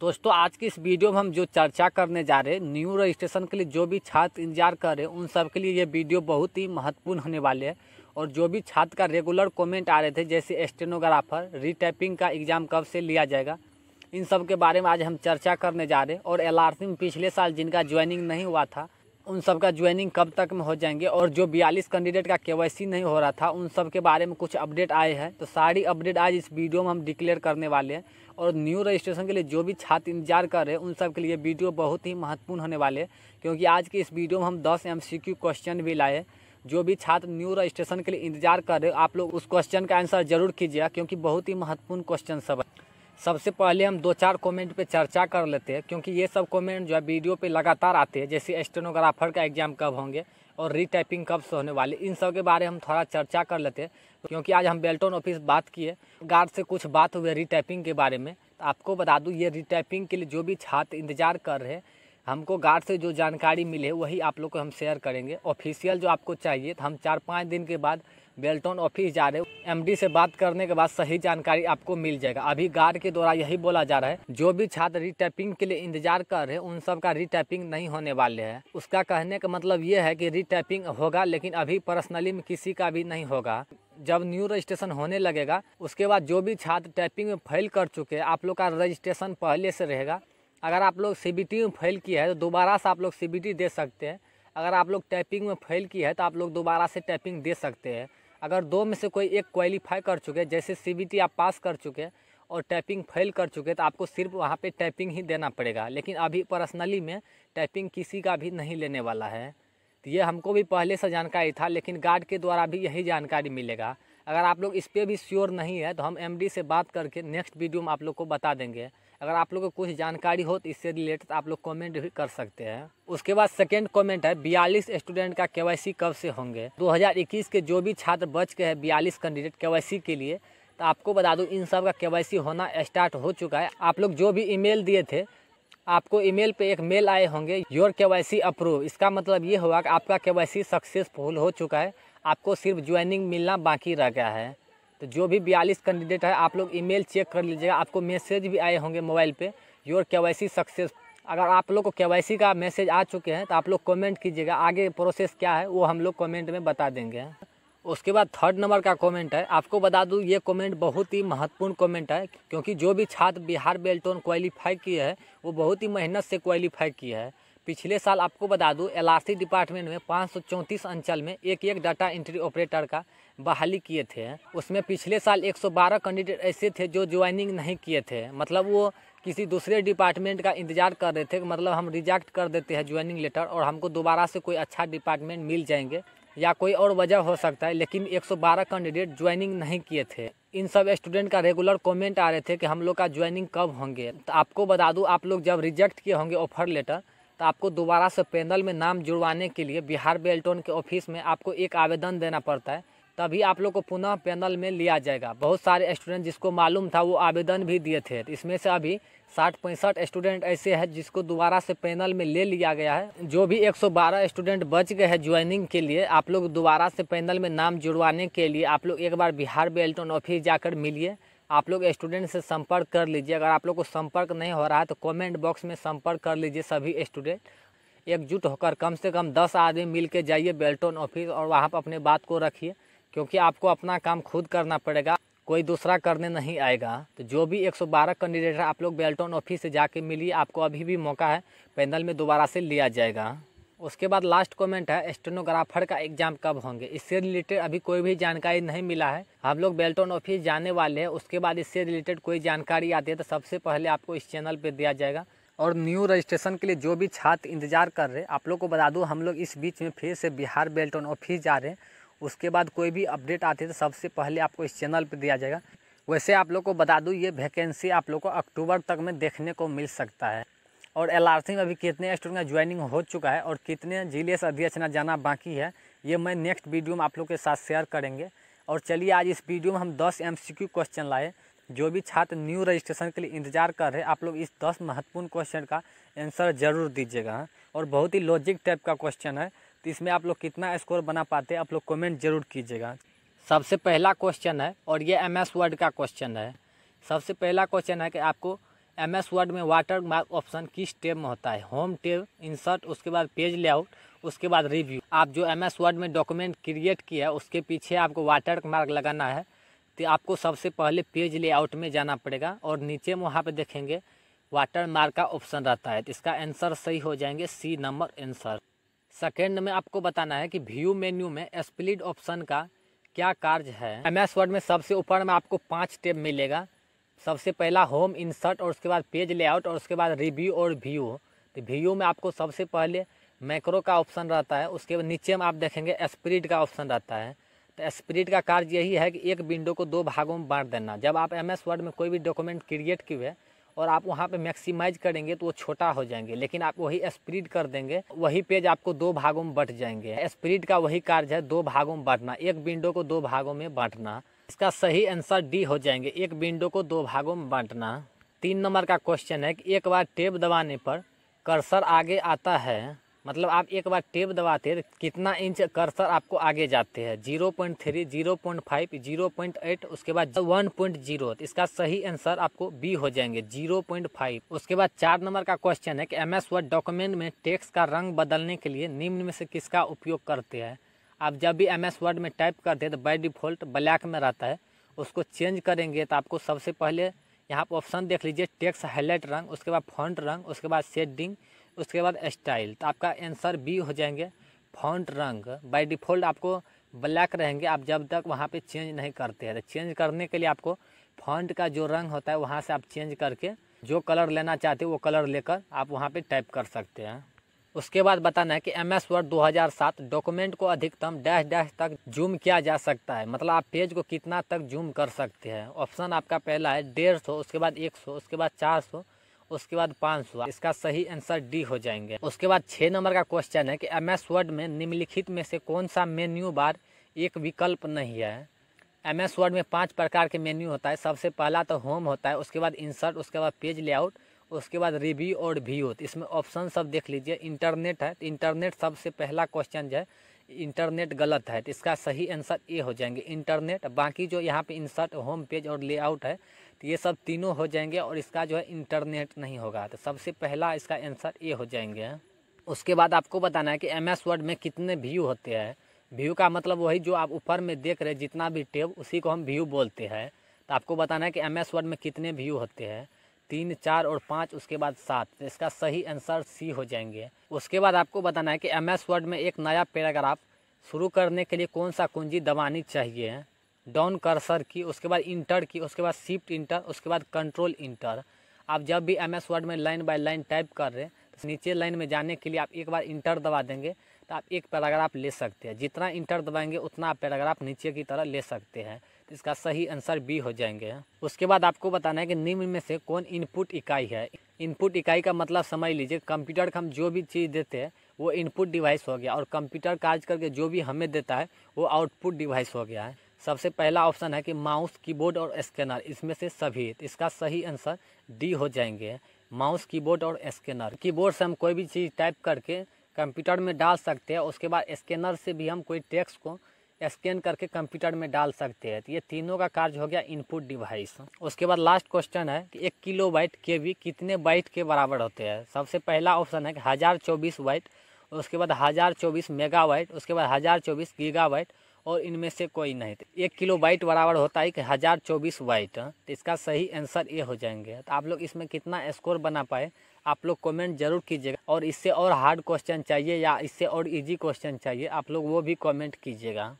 दोस्तों आज की इस वीडियो में हम जो चर्चा करने जा रहे हैं न्यू रजिस्ट्रेशन के लिए जो भी छात्र इंतजार कर रहे हैं उन सब के लिए ये वीडियो बहुत ही महत्वपूर्ण होने वाले है और जो भी छात्र का रेगुलर कमेंट आ रहे थे जैसे स्टेनोग्राफर रीटाइपिंग का एग्ज़ाम कब से लिया जाएगा इन सब के बारे में आज हम चर्चा करने जा रहे हैं और एल में पिछले साल जिनका ज्वाइनिंग नहीं हुआ था उन सब का ज्वाइनिंग कब तक में हो जाएंगे और जो बयालीस कैंडिडेट का के नहीं हो रहा था उन सब के बारे में कुछ अपडेट आए हैं तो सारी अपडेट आज इस वीडियो में हम डिक्लेयर करने वाले हैं और न्यू रजिस्ट्रेशन के लिए जो भी छात्र इंतजार कर रहे हैं उन सब के लिए वीडियो बहुत ही महत्वपूर्ण होने वाले क्योंकि आज के इस वीडियो में हम दस एम क्वेश्चन भी लाए जो भी छात्र न्यू रजिस्ट्रेशन के लिए इंतजार कर रहे हो आप लोग उस क्वेश्चन का आंसर जरूर कीजिएगा क्योंकि बहुत ही महत्वपूर्ण क्वेश्चन सब है सबसे पहले हम दो चार कमेंट पे चर्चा कर लेते हैं क्योंकि ये सब कमेंट जो है वीडियो पे लगातार आते हैं जैसे स्टेनोग्राफर का एग्ज़ाम कब होंगे और रीटाइपिंग कब से होने वाली इन सब के बारे में हम थोड़ा चर्चा कर लेते हैं क्योंकि आज हम बेल्टन ऑफिस बात किए गार्ड से कुछ बात हुई रीटाइपिंग के बारे में तो आपको बता दूँ ये रीटाइपिंग के लिए जो भी छात्र इंतजार कर रहे हैं हमको गार्ड से जो जानकारी मिले वही आप लोग को हम शेयर करेंगे ऑफिशियल जो आपको चाहिए तो हम चार पाँच दिन के बाद बेल्टॉन ऑफिस जा रहे हो एमडी से बात करने के बाद सही जानकारी आपको मिल जाएगा अभी गार्ड के द्वारा यही बोला जा रहा है जो भी छात्र रिटैपिंग के लिए इंतजार कर रहे हैं उन सब का रिटैपिंग नहीं होने वाले है उसका कहने का मतलब ये है कि रिटैपिंग होगा लेकिन अभी पर्सनली में किसी का भी नहीं होगा जब न्यू रजिस्ट्रेशन होने लगेगा उसके बाद जो भी छात्र टाइपिंग में फेल कर चुके हैं आप लोग का रजिस्ट्रेशन पहले से रहेगा अगर आप लोग सी में फेल किया है तो दोबारा से आप लोग सी दे सकते हैं अगर आप लोग टाइपिंग में फेल किया है तो आप लोग दोबारा से टाइपिंग दे सकते हैं अगर दो में से कोई एक क्वालिफाई कर चुके जैसे सी आप पास कर चुके और टाइपिंग फेल कर चुके तो आपको सिर्फ वहाँ पे टाइपिंग ही देना पड़ेगा लेकिन अभी पर्सनली में टाइपिंग किसी का भी नहीं लेने वाला है तो ये हमको भी पहले से जानकारी था लेकिन गार्ड के द्वारा भी यही जानकारी मिलेगा अगर आप लोग इस पर भी श्योर नहीं है तो हम एम से बात करके नेक्स्ट वीडियो में आप लोग को बता देंगे अगर आप लोग को कुछ जानकारी हो तो इससे रिलेटेड आप लोग कमेंट भी कर सकते हैं उसके बाद सेकेंड कमेंट है बयालीस स्टूडेंट का केवाईसी कब से होंगे 2021 के जो भी छात्र बच गए हैं बयालीस कैंडिडेट केवाईसी के लिए तो आपको बता दूं इन सब का केवाईसी होना स्टार्ट हो चुका है आप लोग जो भी ईमेल दिए थे आपको ईमेल पे एक मेल आए होंगे योर के अप्रूव इसका मतलब ये हुआ कि आपका के सक्सेसफुल हो चुका है आपको सिर्फ ज्वाइनिंग मिलना बाकी रह गया है तो जो भी बयालीस कैंडिडेट है आप लोग ईमेल चेक कर लीजिएगा आपको मैसेज भी आए होंगे मोबाइल पे योर के सक्सेस अगर आप लोग को के का मैसेज आ चुके हैं तो आप लोग कमेंट कीजिएगा आगे प्रोसेस क्या है वो हम लोग कमेंट में बता देंगे उसके बाद थर्ड नंबर का कमेंट है आपको बता दूँ ये कमेंट बहुत ही महत्वपूर्ण कमेंट है क्योंकि जो भी छात्र बिहार बेल्टोन क्वालिफाई किए है वो बहुत ही मेहनत से क्वालिफाई किए है पिछले साल आपको बता दूं एल डिपार्टमेंट में पाँच अंचल में एक एक डाटा एंट्री ऑपरेटर का बहाली किए थे उसमें पिछले साल 112 कैंडिडेट ऐसे थे जो ज्वाइनिंग नहीं किए थे मतलब वो किसी दूसरे डिपार्टमेंट का इंतजार कर रहे थे मतलब हम रिजेक्ट कर देते हैं ज्वाइनिंग लेटर और हमको दोबारा से कोई अच्छा डिपार्टमेंट मिल जाएंगे या कोई और वजह हो सकता है लेकिन 112 कैंडिडेट ज्वाइनिंग नहीं किए थे इन सब स्टूडेंट का रेगुलर कमेंट आ रहे थे कि हम लोग का ज्वाइनिंग कब होंगे तो आपको बता दूं आप लोग जब रिजेक्ट किए होंगे ऑफर लेटर तो आपको दोबारा से पैनल में नाम जुड़वाने के लिए बिहार बेल्टोन के ऑफिस में आपको एक आवेदन देना पड़ता है तभी आप लोग को पुनः पैनल में लिया जाएगा बहुत सारे स्टूडेंट जिसको मालूम था वो आवेदन भी दिए थे इसमें से अभी साठ पैंसठ स्टूडेंट ऐसे हैं जिसको दोबारा से पैनल में ले लिया गया है जो भी 112 स्टूडेंट बच गए हैं ज्वाइनिंग के लिए आप लोग दोबारा से पैनल में नाम जुड़वाने के लिए आप लोग एक बार बिहार बेल्टन ऑफिस जाकर मिलिए आप लोग स्टूडेंट से संपर्क कर लीजिए अगर आप लोग को संपर्क नहीं हो रहा है तो कमेंट बॉक्स में संपर्क कर लीजिए सभी स्टूडेंट एकजुट होकर कम से कम दस आदमी मिल के जाइए बेल्टोन ऑफिस और वहाँ पर अपने बात को रखिए क्योंकि आपको अपना काम खुद करना पड़ेगा कोई दूसरा करने नहीं आएगा तो जो भी 112 कैंडिडेट है आप लोग बेल्टोन ऑफिस से जाके मिलिए आपको अभी भी मौका है पैनल में दोबारा से लिया जाएगा उसके बाद लास्ट कमेंट है स्टेनोग्राफर का एग्जाम कब होंगे इससे रिलेटेड अभी कोई भी जानकारी नहीं मिला है हम लोग बेल्टन ऑफिस जाने वाले हैं उसके बाद इससे रिलेटेड कोई जानकारी आती है तो सबसे पहले आपको इस चैनल पर दिया जाएगा और न्यू रजिस्ट्रेशन के लिए जो भी छात्र इंतजार कर रहे आप लोग को बता दूँ हम लोग इस बीच में फिर से बिहार बेल्टन ऑफिस जा रहे हैं उसके बाद कोई भी अपडेट आती है तो सबसे पहले आपको इस चैनल पर दिया जाएगा वैसे आप लोग को बता दूँ ये वैकेंसी आप लोग को अक्टूबर तक में देखने को मिल सकता है और एल में अभी कितने स्टूडेंट का ज्वाइनिंग हो चुका है और कितने जिले से अध्यक्ष ना जाना बाकी है ये मैं नेक्स्ट वीडियो में आप लोग के साथ शेयर करेंगे और चलिए आज इस वीडियो में हम 10 एम क्वेश्चन लाए जो भी छात्र न्यू रजिस्ट्रेशन के लिए इंतजार कर रहे आप लोग इस दस महत्वपूर्ण क्वेश्चन का आंसर जरूर दीजिएगा हाँ। और बहुत ही लॉजिक टाइप का क्वेश्चन है तो इसमें आप लोग कितना स्कोर बना पाते हैं आप लोग कमेंट जरूर कीजिएगा सबसे पहला क्वेश्चन है और ये एम एस वर्ड का क्वेश्चन है सबसे पहला क्वेश्चन है कि आपको एम एस वर्ड में वाटर मार्क ऑप्शन किस टेब में होता है होम टेब इंसर्ट उसके बाद पेज लेआउट उसके बाद रिव्यू आप जो एम एस वर्ड में डॉक्यूमेंट क्रिएट किया है उसके पीछे आपको वाटर मार्क लगाना है तो आपको सबसे पहले पेज लेआउट में जाना पड़ेगा और नीचे में वहाँ पर देखेंगे वाटर मार्क का ऑप्शन रहता है तो इसका आंसर सही हो जाएंगे सी नंबर आंसर सेकेंड में आपको बताना है कि व्यू मेन्यू में स्प्लिट ऑप्शन का क्या कार्य है एम एस वर्ड में सबसे ऊपर में आपको पाँच टेब मिलेगा सबसे पहला होम इंसर्ट और उसके बाद पेज लेआउट और उसके बाद रिव्यू और व्यू तो व्यू में आपको सबसे पहले मैक्रो का ऑप्शन रहता है उसके बाद नीचे में आप देखेंगे स्प्रिड का ऑप्शन रहता है तो स्प्रिड का कार्य यही है कि एक विंडो को दो भागों में बांट देना जब आप एम एस वर्ड में कोई भी डॉक्यूमेंट क्रिएट किए और आप वहाँ पे मैक्सिमाइज करेंगे तो वो छोटा हो जाएंगे लेकिन आप वही स्प्रिड कर देंगे वही पेज आपको दो भागों में बट जाएंगे स्प्रिड का वही कार्य है दो भागों में बांटना एक विंडो को दो भागों में बांटना इसका सही आंसर डी हो जाएंगे एक विंडो को दो भागों में बांटना तीन नंबर का क्वेश्चन है कि एक बार टेप दबाने पर कर्सर आगे आता है मतलब आप एक बार टेप दबाते हैं कितना इंच कर्सर आपको आगे जाते हैं zero point three zero point five zero point eight उसके बाद वन पॉइंट जीरो इसका सही आंसर आपको बी हो जाएंगे जीरो पॉइंट फाइव उसके बाद चार नंबर का क्वेश्चन है कि एम एस वर्ड डॉक्यूमेंट में टेक्स्ट का रंग बदलने के लिए निम्न में से किसका उपयोग करते हैं आप जब भी एम एस वर्ड में टाइप करते हैं तो बाई डिफ़ॉल्ट ब्लैक में रहता है उसको चेंज करेंगे तो आपको सबसे पहले यहाँ पर ऑप्शन देख लीजिए टेक्स हाईलाइट रंग उसके बाद फॉन्ट रंग उसके बाद शेडिंग उसके बाद स्टाइल तो आपका आंसर बी हो जाएंगे फॉन्ट रंग बाय डिफ़ॉल्ट आपको ब्लैक रहेंगे आप जब तक वहाँ पे चेंज नहीं करते हैं तो चेंज करने के लिए आपको फॉन्ट का जो रंग होता है वहाँ से आप चेंज करके जो कलर लेना चाहते हो वो कलर लेकर आप वहाँ पर टाइप कर सकते हैं उसके बाद बताना है कि एम एस वर्ड दो डॉक्यूमेंट को अधिकतम डैश डैश तक जूम किया जा सकता है मतलब आप पेज को कितना तक जूम कर सकते हैं ऑप्शन आपका पहला है डेढ़ सौ उसके बाद एक सौ उसके बाद चार सौ उसके बाद पाँच सौ इसका सही आंसर डी हो जाएंगे उसके बाद छः नंबर का क्वेश्चन है कि एम एस वर्ड में निम्नलिखित में से कौन सा मेन्यू बार एक विकल्प नहीं है एम एस वर्ड में पाँच प्रकार के मेन्यू होता है सबसे पहला तो होम होता है उसके बाद इंसर्ट उसके बाद पेज लेआउट उसके बाद रिव्यू और व्यू तो इसमें ऑप्शन सब देख लीजिए इंटरनेट है तो इंटरनेट सबसे पहला क्वेश्चन जो है इंटरनेट गलत है तो इसका सही आंसर ए हो जाएंगे इंटरनेट बाकी जो यहाँ पे इंसर्ट होम पेज और लेआउट है तो ये सब तीनों हो जाएंगे और इसका जो है इंटरनेट नहीं होगा तो सबसे पहला इसका आंसर ए हो जाएंगे उसके बाद आपको बताना है कि एम एस वर्ड में कितने व्यू होते हैं व्यू का मतलब वही जो आप ऊपर में देख रहे जितना भी टेब उसी को हम व्यू बोलते हैं तो आपको बताना है कि एम एस वर्ड में कितने व्यू होते हैं तीन चार और पाँच उसके बाद सात तो इसका सही आंसर सी हो जाएंगे उसके बाद आपको बताना है कि एम एस वर्ड में एक नया पैराग्राफ शुरू करने के लिए कौन सा कुंजी दबानी चाहिए डाउन कर्सर की उसके बाद इंटर की उसके बाद शिफ्ट इंटर उसके बाद कंट्रोल इंटर आप जब भी एम एस वर्ड में लाइन बाय लाइन टाइप कर रहे हैं तो नीचे लाइन में जाने के लिए आप एक बार इंटर दबा देंगे तो आप एक पैराग्राफ ले सकते हैं जितना इंटर दबाएंगे उतना आप पैराग्राफ नीचे की तरह ले सकते हैं इसका सही आंसर बी हो जाएंगे उसके बाद आपको बताना है कि निम्न में से कौन इनपुट इकाई है इनपुट इकाई का मतलब समझ लीजिए कंप्यूटर का हम जो भी चीज़ देते हैं वो इनपुट डिवाइस हो गया और कंप्यूटर कार्य करके जो भी हमें देता है वो आउटपुट डिवाइस हो गया है सबसे पहला ऑप्शन है कि माउस कीबोर्ड और स्कैनर इसमें से सभी इसका सही आंसर डी हो जाएंगे माउस कीबोर्ड और स्कैनर कीबोर्ड से हम कोई भी चीज़ टाइप करके कंप्यूटर में डाल सकते हैं उसके बाद स्कैनर से भी हम कोई टेक्स्ट को स्कैन करके कंप्यूटर में डाल सकते हैं तो ये तीनों का कार्य हो गया इनपुट डिवाइस उसके बाद लास्ट क्वेश्चन है कि एक किलो बाइट के भी कितने बाइट के बराबर होते हैं सबसे पहला ऑप्शन है कि हज़ार चौबीस बाइट उसके बाद हज़ार चौबीस मेगा बाइट उसके बाद हज़ार चौबीस गीगा बाइट और इनमें से कोई नहीं तो एक किलो बाइट बराबर होता है कि हज़ार चौबीस बाइट तो इसका सही आंसर ये हो जाएंगे तो आप लोग इसमें कितना स्कोर बना पाए आप लोग कमेंट जरूर कीजिएगा और इससे और हार्ड क्वेश्चन चाहिए या इससे और इजी क्वेश्चन चाहिए आप लोग वो भी कमेंट कीजिएगा